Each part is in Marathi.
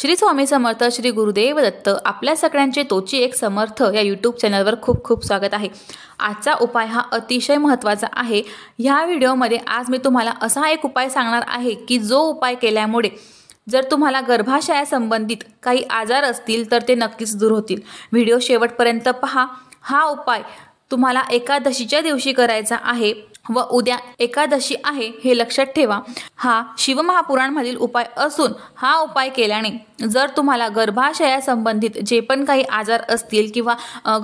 श्री स्वामी समर्थ श्री गुरुदेव दत्त आपल्या सगळ्यांचे तोची एक समर्थ या यूट्यूब चॅनलवर खूप खूप स्वागत आहे आजचा उपाय हा अतिशय महत्त्वाचा आहे ह्या व्हिडिओमध्ये आज मी तुम्हाला असा एक उपाय सांगणार आहे की जो उपाय केल्यामुळे जर तुम्हाला गर्भाशयासंबंधित काही आजार असतील तर ते नक्कीच दूर होतील व्हिडिओ शेवटपर्यंत पहा हा उपाय तुम्हाला एकादशीच्या दिवशी करायचा आहे व उद्या एकादशी आहे हे लक्षात ठेवा हा शिवमहापुराणमधील उपाय असून हा उपाय केल्याने जर तुम्हाला गर्भाशयासंबंधित जे पण काही आजार असतील किंवा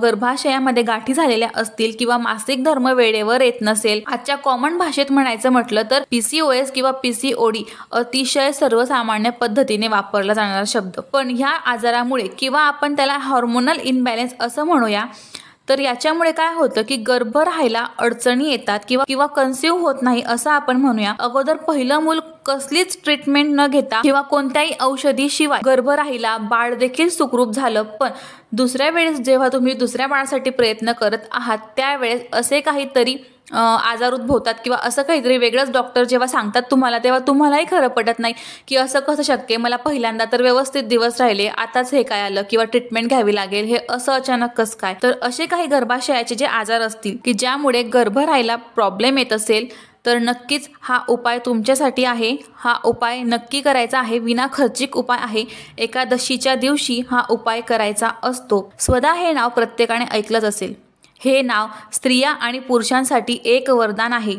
गर्भाशयामध्ये गाठी झालेल्या असतील किंवा मासिक धर्म वेळेवर येत नसेल आजच्या कॉमन भाषेत म्हणायचं म्हटलं तर पीसीओएस किंवा पीसीओडी अतिशय सर्वसामान्य पद्धतीने वापरला जाणारा शब्द पण ह्या आजारामुळे किंवा आपण त्याला हॉर्मोनल इनबॅलेन्स असं म्हणूया तर याच्यामुळे काय होतं की गर्भ राहायला अडचणी येतात किंवा किंवा कन्सिव्ह होत नाही असं आपण म्हणूया अगोदर पहिलं मूल कसलीच ट्रीटमेंट न घेता किंवा कोणत्याही औषधी शिवाय गर्भ राहिला बाळ देखील सुखरूप झालं पण दुसऱ्या वेळेस जेव्हा तुम्ही दुसऱ्या बाळासाठी प्रयत्न करत आहात त्यावेळेस असे काहीतरी आजार उद्भवतात किंवा असं काहीतरी वेगळंच डॉक्टर जेव्हा सांगतात तुम्हाला तेव्हा तुम्हालाही खरं पडत नाही की असं कसं शक्य मला पहिल्यांदा तर व्यवस्थित दिवस राहिले आताच हे काय आलं किंवा ट्रीटमेंट घ्यावी लागेल हे असं अचानक कसं काय तर असे काही गर्भाशयाचे जे आजार असतील की ज्यामुळे गर्भ राहायला प्रॉब्लेम येत असेल तर नक्कीच हा उपाय तुमच्यासाठी आहे हा उपाय नक्की करायचा आहे विना खर्चिक उपाय आहे एकादशीच्या दिवशी हा उपाय करायचा असतो स्वदा हे नाव प्रत्येकाने ऐकलंच असेल हे नाव स्त्रिया आणि पुरुषांसाठी एक वरदान आहे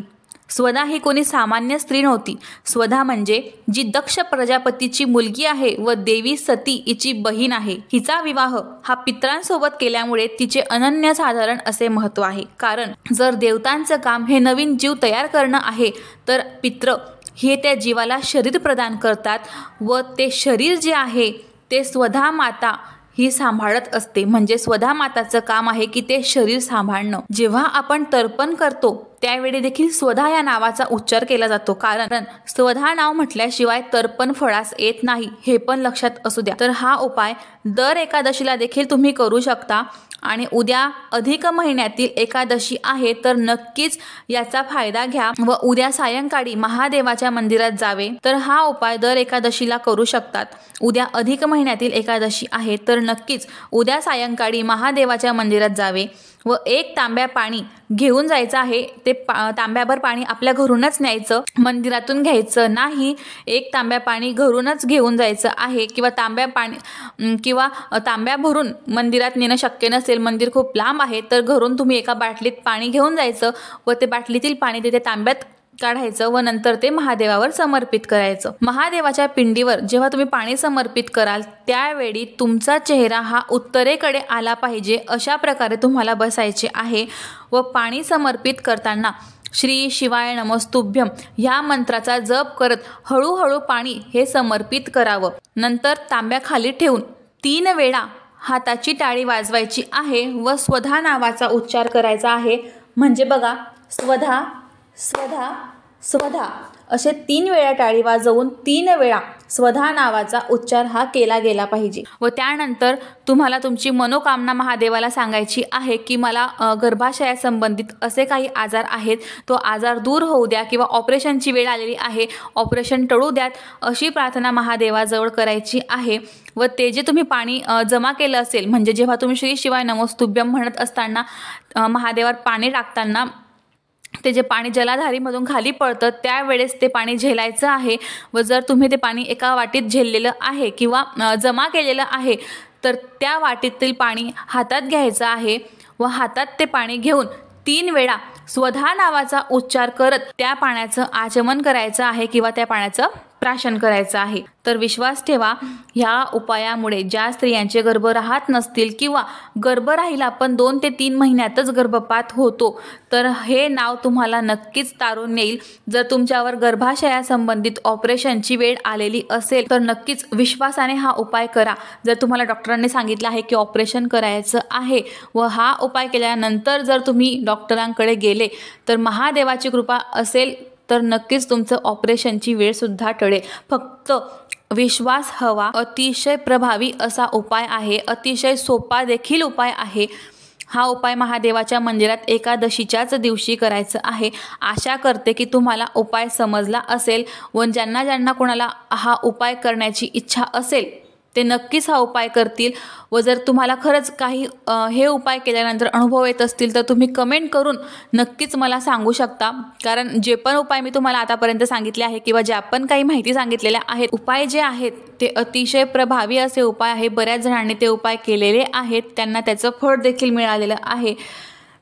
स्वधा ही कोणी सामान्य स्त्री नव्हती स्वधा म्हणजे जी दक्ष प्रजापतीची मुलगी आहे व देवी सती हिची बहीण आहे हिचा विवाह हा पित्रांसोबत केल्यामुळे तिचे अनन्यसाधारण असे महत्व आहे कारण जर देवतांचं काम हे नवीन जीव तयार करणं आहे तर पित्र हे त्या जीवाला शरीर प्रदान करतात व ते शरीर जे आहे ते स्वधा माता ही सांभाळत असते म्हणजे स्वधा माताचं काम आहे की ते शरीर सांभाळणं जेव्हा आपण तर्पण करतो त्यावेळी देखील स्वधा या नावाचा उच्चार केला जातो कारण स्वधा नाव म्हटल्याशिवाय तर्पण फळास येत नाही हे पण लक्षात असू द्या तर हा उपाय दर एकादशीला देखील तुम्ही करू शकता आणि उद्या अधिक महिन्यातील एकादशी आहे तर नक्कीच याचा फायदा घ्या व उद्या सायंकाळी महादेवाच्या मंदिरात जावे तर हा उपाय दर एकादशीला करू शकतात उद्या अधिक महिन्यातील एकादशी आहे तर नक्कीच उद्या सायंकाळी महादेवाच्या मंदिरात जावे व एक तांब्या पाणी घेऊन जायचं आहे ते पा तांब्याभर पाणी आपल्या घरूनच न्यायचं मंदिरातून घ्यायचं नाही एक तांब्या पाणी घरूनच घेऊन जायचं आहे किंवा तांब्या पाणी किंवा तांब्या भरून मंदिरात नेणं शक्य नसेल मंदिर खूप लांब आहे तर घरून तुम्ही एका बाटलीत पाणी घेऊन जायचं व ते बाटलीतील पाणी तिथे तांब्यात काढायचं व नंतर ते महादेवावर समर्पित करायचं महादेवाच्या पिंडीवर जेव्हा तुम्ही पाणी समर्पित कराल त्यावेळी तुमचा चेहरा हा उत्तरेकडे आला पाहिजे अशा प्रकारे तुम्हाला बसायचे आहे व पाणी समर्पित करताना श्री शिवाय नमस्तुभ्यम ह्या मंत्राचा जप करत हळूहळू पाणी हे समर्पित करावं नंतर तांब्याखाली ठेवून तीन वेळा हाताची टाळी वाजवायची आहे व स्वधा नावाचा उच्चार करायचा आहे म्हणजे बघा स्वधा स्वधा स्वधा असे तीन वेळा टाळी वाजवून तीन वेळा स्वधा नावाचा उच्चार हा केला गेला पाहिजे व त्यानंतर तुम्हाला तुमची मनोकामना महादेवाला सांगायची आहे की मला गर्भाशयासंबंधित असे काही आजार आहेत तो आजार दूर होऊ द्या किंवा ऑपरेशनची वेळ आलेली आहे ऑपरेशन टळू द्यात अशी प्रार्थना महादेवाजवळ करायची आहे व ते जे तुम्ही पाणी जमा केलं असेल म्हणजे जेव्हा तुम्ही श्री शिवाय नमोस्तुभ्यम म्हणत असताना महादेवावर पाणी टाकताना ते जे पाणी जलाधारीमधून खाली पडतं त्यावेळेस ते पाणी झेलायचं आहे व जर तुम्ही ते पाणी एका वाटीत झेललेलं आहे किंवा जमा केलेलं आहे तर त्या वाटीतील पाणी हातात घ्यायचं आहे व हातात ते पाणी घेऊन तीन वेळा स्वधा नावाचा उच्चार करत त्या पाण्याचं आचमन करायचं आहे किंवा त्या पाण्याचं प्राशन करायचं आहे तर विश्वास ठेवा ह्या उपायामुळे ज्या स्त्रियांचे गर्भ राहत नसतील किंवा गर्भ राहिला पण दोन ते तीन महिन्यातच गर्भपात होतो तर हे नाव तुम्हाला नक्कीच तारून येईल जर तुमच्यावर गर्भाशयासंबंधित ऑपरेशनची वेळ आलेली असेल तर नक्कीच विश्वासाने हा उपाय करा जर तुम्हाला डॉक्टरांनी सांगितलं आहे की ऑपरेशन करायचं आहे व हा उपाय केल्यानंतर जर तुम्ही डॉक्टरांकडे गेले तर महादेवाची कृपा असेल तर नक्कीच तुमचं ऑपरेशनची वेळसुद्धा टळेल फक्त विश्वास हवा अतिशय प्रभावी असा उपाय आहे अतिशय सोपा देखील उपाय आहे हा उपाय महादेवाच्या मंदिरात एकादशीच्याच दिवशी करायचं आहे आशा करते की तुम्हाला उपाय समजला असेल व ज्यांना ज्यांना कोणाला हा उपाय करण्याची इच्छा असेल ते नक्कीच हा उपाय करतील व जर तुम्हाला खरंच काही हे उपाय केल्यानंतर अनुभव येत असतील तर तुम्ही कमेंट करून नक्कीच मला सांगू शकता कारण जे पण उपाय मी तुम्हाला आतापर्यंत सांगितले आहे किंवा ज्या पण काही माहिती सांगितलेल्या आहेत उपाय जे आहेत ते अतिशय प्रभावी असे उपाय आहे बऱ्याच जणांनी ते उपाय केलेले आहेत त्यांना त्याचं फळ देखील मिळालेलं आहे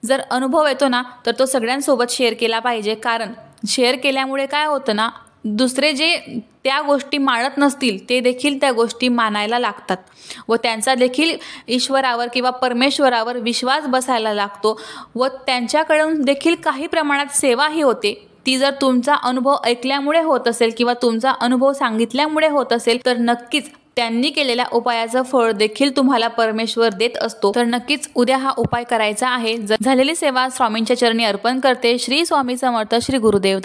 जर अनुभव येतो ना तर तो सगळ्यांसोबत शेअर केला पाहिजे कारण शेअर केल्यामुळे काय होतं ना दुसरे जे त्या गोष्टी माळत नसतील ते देखील त्या गोष्टी मानायला लागतात व त्यांचा देखील ईश्वरावर किंवा परमेश्वरावर विश्वास बसायला लागतो व त्यांच्याकडून देखील काही प्रमाणात सेवाही होते ती जर तुमचा अनुभव ऐकल्यामुळे होत असेल किंवा तुमचा अनुभव सांगितल्यामुळे होत असेल तर नक्कीच त्यांनी केलेल्या उपायाचं फळ देखील तुम्हाला परमेश्वर देत असतो तर नक्कीच उद्या हा उपाय करायचा आहे झालेली सेवा स्वामींच्या चरणी अर्पण करते श्री स्वामी समर्थ श्री गुरुदेव